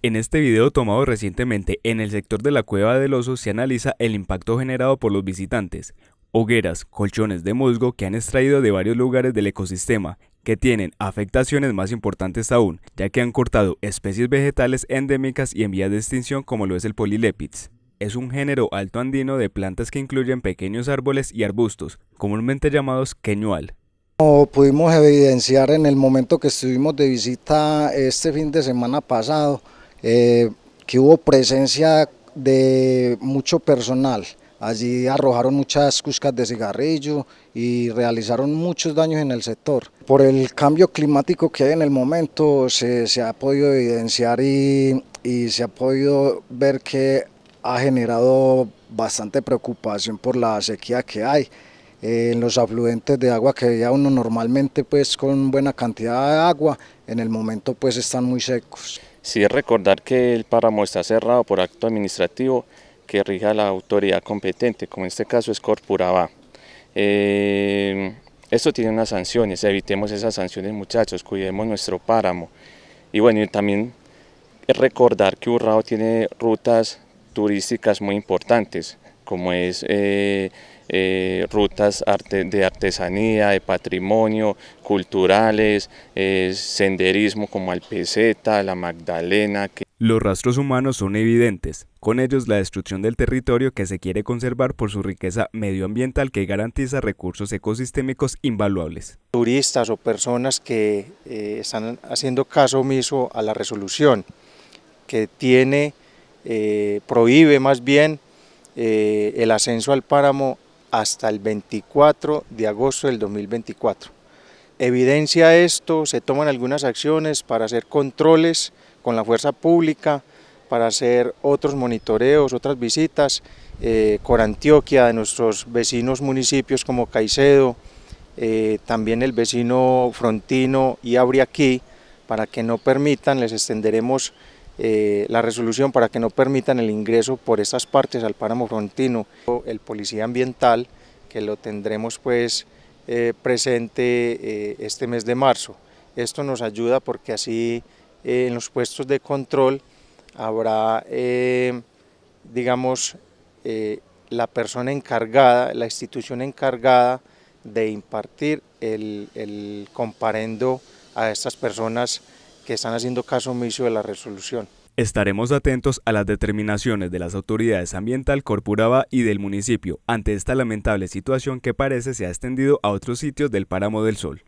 En este video tomado recientemente en el sector de la cueva del oso se analiza el impacto generado por los visitantes, hogueras, colchones de musgo que han extraído de varios lugares del ecosistema, que tienen afectaciones más importantes aún, ya que han cortado especies vegetales endémicas y en vías de extinción como lo es el polilepids. Es un género alto andino de plantas que incluyen pequeños árboles y arbustos, comúnmente llamados queñual. Como pudimos evidenciar en el momento que estuvimos de visita este fin de semana pasado, eh, que hubo presencia de mucho personal. Allí arrojaron muchas cuscas de cigarrillo y realizaron muchos daños en el sector. Por el cambio climático que hay en el momento se, se ha podido evidenciar y, y se ha podido ver que ha generado bastante preocupación por la sequía que hay. Eh, en los afluentes de agua que veía uno normalmente pues con buena cantidad de agua, en el momento pues están muy secos. Sí, recordar que el páramo está cerrado por acto administrativo que rija la autoridad competente, como en este caso es Corpuraba. Eh, esto tiene unas sanciones, evitemos esas sanciones muchachos, cuidemos nuestro páramo. Y bueno, también recordar que Urrao tiene rutas turísticas muy importantes como es eh, eh, rutas de artesanía, de patrimonio, culturales, senderismo como Alpeceta, la Magdalena. Los rastros humanos son evidentes, con ellos la destrucción del territorio que se quiere conservar por su riqueza medioambiental que garantiza recursos ecosistémicos invaluables. Turistas o personas que eh, están haciendo caso omiso a la resolución que tiene, prohíbe más bien eh, el ascenso al páramo hasta el 24 de agosto del 2024. Evidencia esto, se toman algunas acciones para hacer controles con la fuerza pública, para hacer otros monitoreos, otras visitas eh, con Antioquia, de nuestros vecinos municipios como Caicedo, eh, también el vecino Frontino y Abriaquí, para que no permitan, les extenderemos eh, la resolución para que no permitan el ingreso por estas partes al páramo frontino. El policía ambiental, que lo tendremos pues eh, presente eh, este mes de marzo. Esto nos ayuda porque así en los puestos de control habrá, digamos, la persona encargada, la institución encargada de impartir el, el comparendo a estas personas que están haciendo caso omiso de la resolución. Estaremos atentos a las determinaciones de las autoridades ambiental, corporaba y del municipio ante esta lamentable situación que parece se ha extendido a otros sitios del Páramo del Sol.